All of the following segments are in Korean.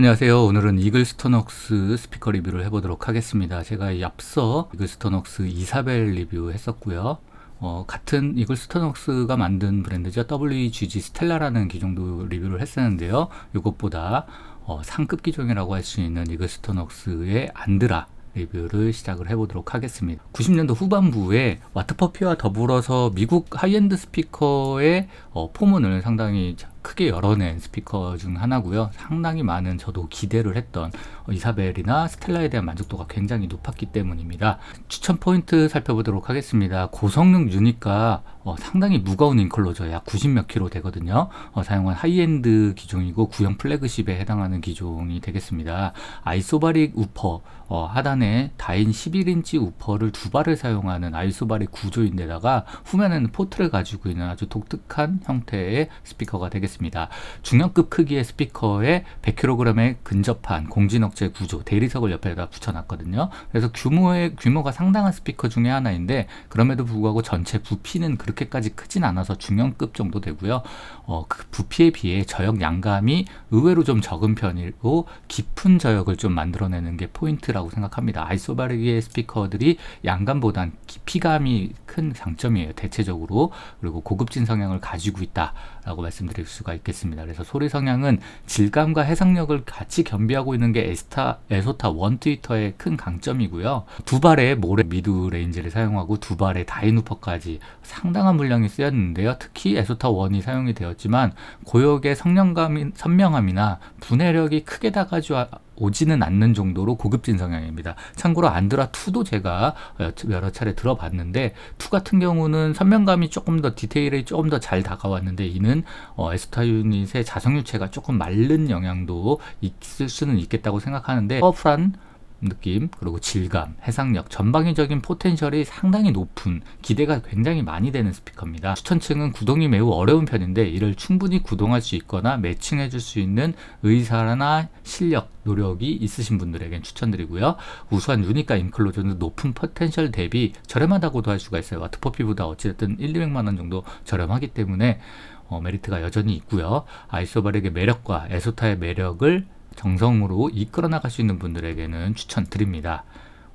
안녕하세요. 오늘은 이글스턴웍스 스피커 리뷰를 해보도록 하겠습니다. 제가 앞서 이글스턴웍스 이사벨 리뷰 했었고요. 어, 같은 이글스턴웍스가 만든 브랜드죠. WGG 스텔라라는 기종도 리뷰를 했었는데요. 이것보다 어, 상급 기종이라고 할 수 있는 이글스턴웍스의 안드라 리뷰를 시작을 해보도록 하겠습니다. 90년도 후반부에 와트퍼피와 더불어서 미국 하이엔드 스피커의 어, 포문을 상당히 크게 열어낸 스피커 중 하나고요. 상당히 많은 저도 기대를 했던 이사벨이나 스텔라에 대한 만족도가 굉장히 높았기 때문입니다. 추천 포인트 살펴보도록 하겠습니다. 고성능 유닛과 어, 상당히 무거운 인클로저 약 90몇 킬로 되거든요. 어, 사용한 하이엔드 기종이고 구형 플래그십에 해당하는 기종이 되겠습니다. 아이소바릭 우퍼 어, 하단에 다인 11인치 우퍼를 두 발을 사용하는 아이소바릭 구조인데다가 후면에는 포트를 가지고 있는 아주 독특한 형태의 스피커가 되겠습니다. 보겠습니다. 중형급 크기의 스피커에 100kg에 근접한 공진 억제 구조 대리석을 옆에다 붙여놨거든요. 그래서 규모의 규모가 상당한 스피커 중에 하나인데 그럼에도 불구하고 전체 부피는 그렇게까지 크진 않아서 중형급 정도 되고요. 어, 그 부피에 비해 저역 양감이 의외로 좀 적은 편이고 깊은 저역을 좀 만들어내는 게 포인트라고 생각합니다. 아이소바르기의 스피커들이 양감보단 깊이감이 큰 장점이에요. 대체적으로 그리고 고급진 성향을 가지고 있다. 라고 말씀드릴 수가 있겠습니다. 그래서 소리 성향은 질감과 해상력을 같이 겸비하고 있는 게 에스타, 에소타 원 트위터의 큰 강점이고요. 두 발의 모래 미드 레인지를 사용하고 두 발의 다이누퍼까지 상당한 물량이 쓰였는데요. 특히 에소타 원이 사용이 되었지만 고역의 성량감 선명함이나 분해력이 크게 다가지 오지는 않는 정도로 고급진 성향입니다. 참고로 안드라2도 제가 어, 여러 차례 들어봤는데 2 같은 경우는 선명감이 조금 더 디테일이 조금 더 잘 다가왔는데 이는 어, 에스타 유닛의 자성유체가 조금 마른 영향도 있을 수는 있겠다고 생각하는데 허프란 느낌, 그리고 질감, 해상력, 전방위적인 포텐셜이 상당히 높은 기대가 굉장히 많이 되는 스피커입니다. 추천층은 구동이 매우 어려운 편인데 이를 충분히 구동할 수 있거나 매칭해 줄 수 있는 의사나 실력, 노력이 있으신 분들에겐 추천드리고요. 우수한 유니카 인클로저는 높은 포텐셜 대비 저렴하다고도 할 수가 있어요. 와트퍼피보다 어찌됐든 1, 200만원 정도 저렴하기 때문에 어, 메리트가 여전히 있고요. 아이소바렉의 매력과 에소타의 매력을 정성으로 이끌어 나갈 수 있는 분들에게는 추천드립니다.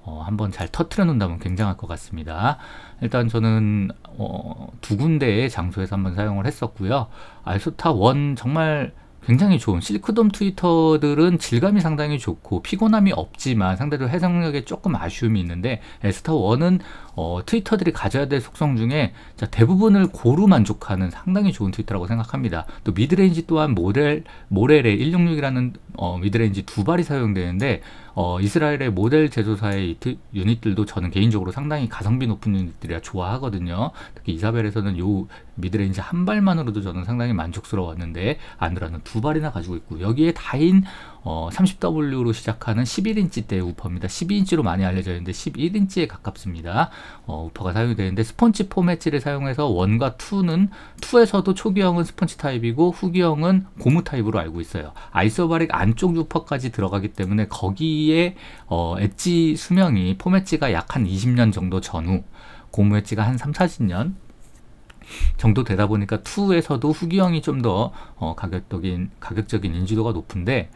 어, 한번 잘 터트려 놓는다면 굉장할 것 같습니다. 일단 저는 어, 두 군데의 장소에서 한번 사용을 했었고요. 알소타 1 정말 굉장히 좋은 실크돔 트위터들은 질감이 상당히 좋고 피곤함이 없지만 상대적으로 해상력에 조금 아쉬움이 있는데 에스타 1은 어, 트위터들이 가져야 될 속성 중에 자, 대부분을 고루 만족하는 상당히 좋은 트위터라고 생각합니다. 또 미드레인지 또한 모델 모렐의 166이라는 어, 미드레인지 두 발이 사용되는데 어, 이스라엘의 모델 제조사의 유닛들도 저는 개인적으로 상당히 가성비 높은 유닛들이라 좋아하거든요. 특히 이사벨에서는 요 미드레인지 한 발만으로도 저는 상당히 만족스러웠는데 안드라는 두 발이나 가지고 있고 여기에 다인 어, 30W로 시작하는 11인치대 우퍼입니다. 12인치로 많이 알려져 있는데 11인치에 가깝습니다. 어, 우퍼가 사용이 되는데 스펀지 포맷지를 사용해서 1과 2는 2에서도 초기형은 스펀지 타입이고 후기형은 고무 타입으로 알고 있어요. 아이소바릭 안쪽 우퍼까지 들어가기 때문에 거기에 어, 엣지 수명이 포맷지가 약 한 20년 정도 전후 고무 엣지가 한 3, 40년 정도 되다 보니까 2에서도 후기형이 좀더 어, 가격적인 가격적인 인지도가 높은데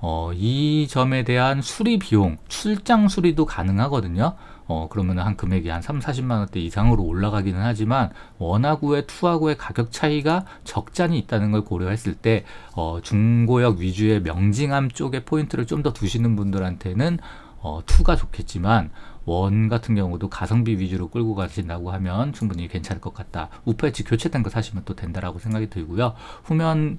어, 이 점에 대한 수리 비용, 출장 수리도 가능하거든요. 어, 그러면 한 금액이 한 3, 40만 원대 이상으로 올라가기는 하지만 원화구의 투하구의 가격 차이가 적잖이 있다는 걸 고려했을 때 어, 중고역 위주의 명징함 쪽에 포인트를 좀 더 두시는 분들한테는 어, 투가 좋겠지만 원 같은 경우도 가성비 위주로 끌고 가신다고 하면 충분히 괜찮을 것 같다. 우패치 교체된 거 사시면 또 된다라고 생각이 들고요. 후면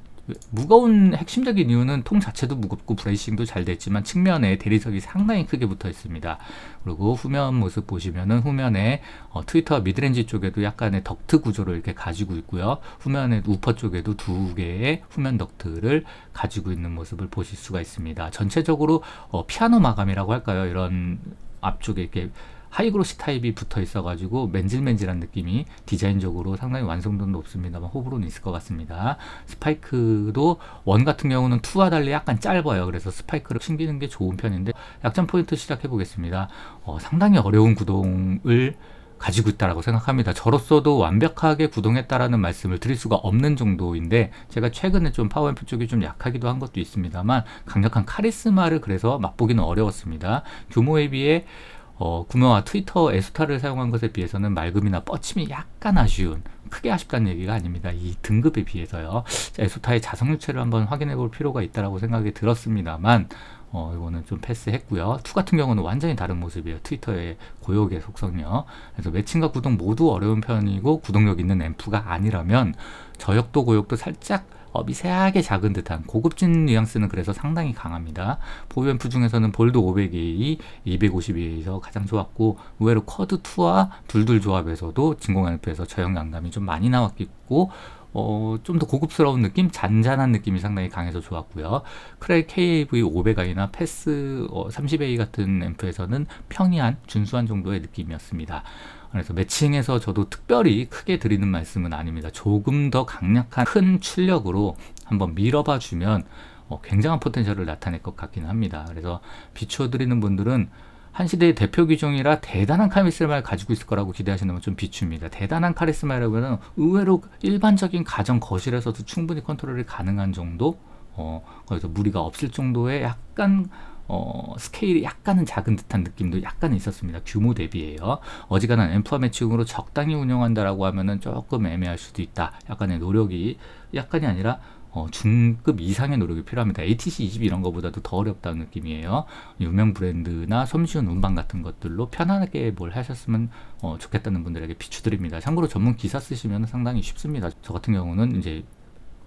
무거운 핵심적인 이유는 통 자체도 무겁고 브레이싱도 잘 됐지만 측면에 대리석이 상당히 크게 붙어 있습니다. 그리고 후면 모습 보시면은 후면에 어, 트위터 미드렌지 쪽에도 약간의 덕트 구조를 이렇게 가지고 있고요. 후면에 우퍼 쪽에도 두 개의 후면 덕트를 가지고 있는 모습을 보실 수가 있습니다. 전체적으로 어, 피아노 마감이라고 할까요? 이런 앞쪽에 이렇게 하이그로시 타입이 붙어 있어가지고 맨질맨질한 느낌이 디자인적으로 상당히 완성도는 높습니다만 호불호는 있을 것 같습니다. 스파이크도 원 같은 경우는 투와 달리 약간 짧아요. 그래서 스파이크를 챙기는 게 좋은 편인데 약점 포인트 시작해 보겠습니다. 어, 상당히 어려운 구동을 가지고 있다라고 생각합니다. 저로서도 완벽하게 구동했다라는 말씀을 드릴 수가 없는 정도인데 제가 최근에 좀 파워앰프 쪽이 좀 약하기도 한 것도 있습니다만 강력한 카리스마를 그래서 맛보기는 어려웠습니다. 규모에 비해 어, 구매와 트위터 에스타를 사용한 것에 비해서는 맑음이나 뻗침이 약간 아쉬운 크게 아쉽다는 얘기가 아닙니다. 이 등급에 비해서요. 에소타의 자성유체를 한번 확인해 볼 필요가 있다라고 생각이 들었습니다만 어, 이거는 좀 패스했고요. 투 같은 경우는 완전히 다른 모습이에요. 트위터의 고역의 속성이요. 그래서 매칭과 구동 모두 어려운 편이고 구동력 있는 앰프가 아니라면 저역도 고역도 살짝 어, 미세하게 작은 듯한 고급진 뉘앙스는 그래서 상당히 강합니다. 포벤프 중에서는 볼드 5 0 0 a 250A에서 가장 좋았고 의외로 쿼드 2와 둘둘 조합에서도 진공 LP에서 저형 양감이 좀 많이 나왔겠고 어, 좀 더 고급스러운 느낌, 잔잔한 느낌이 상당히 강해서 좋았고요. 크레 KAV 500i나 패스 어, 30A 같은 앰프에서는 평이한, 준수한 정도의 느낌이었습니다. 그래서 매칭에서 저도 특별히 크게 드리는 말씀은 아닙니다. 조금 더 강력한 큰 출력으로 한번 밀어봐 주면 어, 굉장한 포텐셜을 나타낼 것 같긴 합니다. 그래서 비춰드리는 분들은 한 시대의 대표 규정이라 대단한 카리스마를 가지고 있을 거라고 기대하시는 건좀 비춥니다. 대단한 카리스마라고는 의외로 일반적인 가정 거실에서도 충분히 컨트롤이 가능한 정도, 어, 그래서 무리가 없을 정도의 약간 어, 스케일이 약간은 작은 듯한 느낌도 약간 있었습니다. 규모 대비예요. 어지간한 엠프와 매칭으로 적당히 운영한다라고 하면은 조금 애매할 수도 있다. 약간의 노력이 약간이 아니라 어, 중급 이상의 노력이 필요합니다. ATC 20 이런 것보다도더 어렵다는 느낌이에요. 유명 브랜드나 섬쉬운 운반 같은 것들로 편안하게 뭘 하셨으면 어, 좋겠다는 분들에게 비추드립니다. 참고로 전문 기사 쓰시면 상당히 쉽습니다. 저 같은 경우는 이제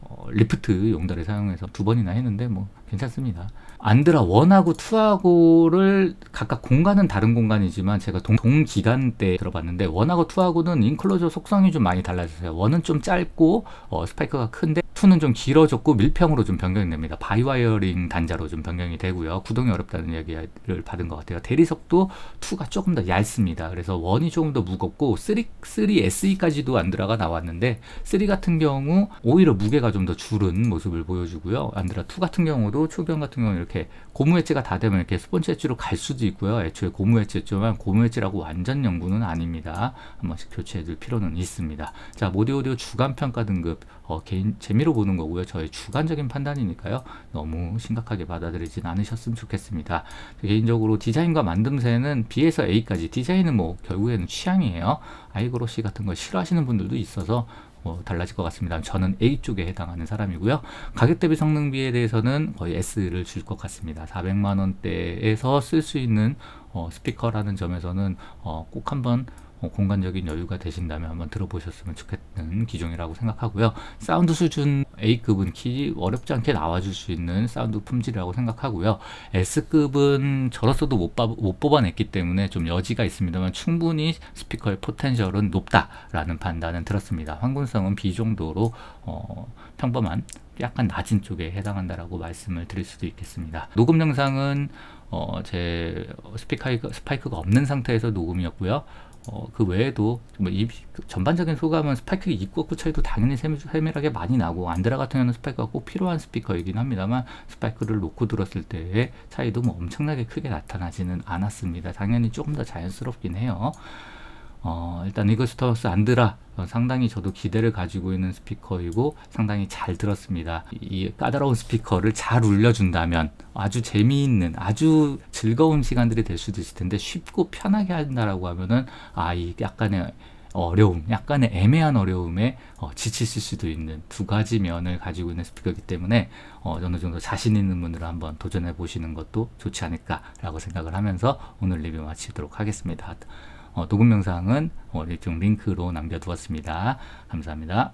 어, 리프트 용달을 사용해서 두 번이나 했는데 뭐 괜찮습니다. 안드라 1하고2하고를 각각 공간은 다른 공간이지만 제가 동, 동기간 때 들어봤는데 1하고2하고는 인클로저 속성이 좀 많이 달라졌어요. 1은좀 짧고 어, 스파이크가 큰데 2는좀 길어졌고 밀평으로 좀 변경이 됩니다. 바이와이어링 단자로 좀 변경이 되고요. 구동이 어렵다는 이야기를 받은 것 같아요. 대리석도 2가 조금 더 얇습니다. 그래서 1이 조금 더 무겁고 3, 3SE까지도 안드라가 나왔는데 3 같은 경우 오히려 무게가 좀 더 줄은 모습을 보여주고요. 안드라 2 같은 경우도 경우 초경 같은 경우는 이렇게 고무엣지가 다 되면 이렇게 스펀지엣지로 갈 수도 있고요. 애초에 고무엣지였지만 고무엣지라고 완전 연구는 아닙니다. 한 번씩 교체해둘 필요는 있습니다. 자, 모디오디오 주간평가 등급 어, 개인 재미로 보는 거고요. 저의 주관적인 판단이니까요. 너무 심각하게 받아들이진 않으셨으면 좋겠습니다. 개인적으로 디자인과 만듦새는 B에서 A까지 디자인은 뭐 결국에는 취향이에요. 아이그로시 같은 걸 싫어하시는 분들도 있어서 어, 달라질 것 같습니다. 저는 A 쪽에 해당하는 사람이고요. 가격 대비 성능 비에 대해서는 거의 S를 줄 것 같습니다. 400만 원대에서 쓸 수 있는 어, 스피커라는 점에서는 어, 꼭 한번 어, 공간적인 여유가 되신다면 한번 들어보셨으면 좋겠는 기종이라고 생각하고요. 사운드 수준 A급은 키 어렵지 않게 나와줄 수 있는 사운드 품질이라고 생각하고요. S급은 저로서도 못, 못 뽑아냈기 때문에 좀 여지가 있습니다만 충분히 스피커의 포텐셜은 높다라는 판단은 들었습니다. 황군성은 B 정도로 어, 평범한 약간 낮은 쪽에 해당한다라고 말씀을 드릴 수도 있겠습니다. 녹음 영상은 어, 제스피카이 스파이크가 없는 상태에서 녹음이었고요. 어, 그 외에도 뭐 이, 전반적인 소감은 스파이크 입구 차이도 당연히 세밀하게 많이 나고 안드라 같은 경우는 스파이크가 꼭 필요한 스피커이긴 합니다만 스파이크를 놓고 들었을 때의 차이도 뭐 엄청나게 크게 나타나지는 않았습니다. 당연히 조금 더 자연스럽긴 해요. 어, 일단 이거 스타벅스 안드라 어, 상당히 저도 기대를 가지고 있는 스피커이고 상당히 잘 들었습니다. 이 까다로운 스피커를 잘 울려준다면 아주 재미있는 아주 즐거운 시간들이 될 수도 있을 텐데 쉽고 편하게 한다라고 하면은 아 이 약간의 어려움, 약간의 애매한 어려움에 어, 지치실 수도 있는 두 가지 면을 가지고 있는 스피커이기 때문에 어, 어느 정도 자신 있는 분들은 한번 도전해 보시는 것도 좋지 않을까라고 생각을 하면서 오늘 리뷰 마치도록 하겠습니다. 어, 녹음 영상은 어, 일종 링크로 남겨두었습니다. 감사합니다.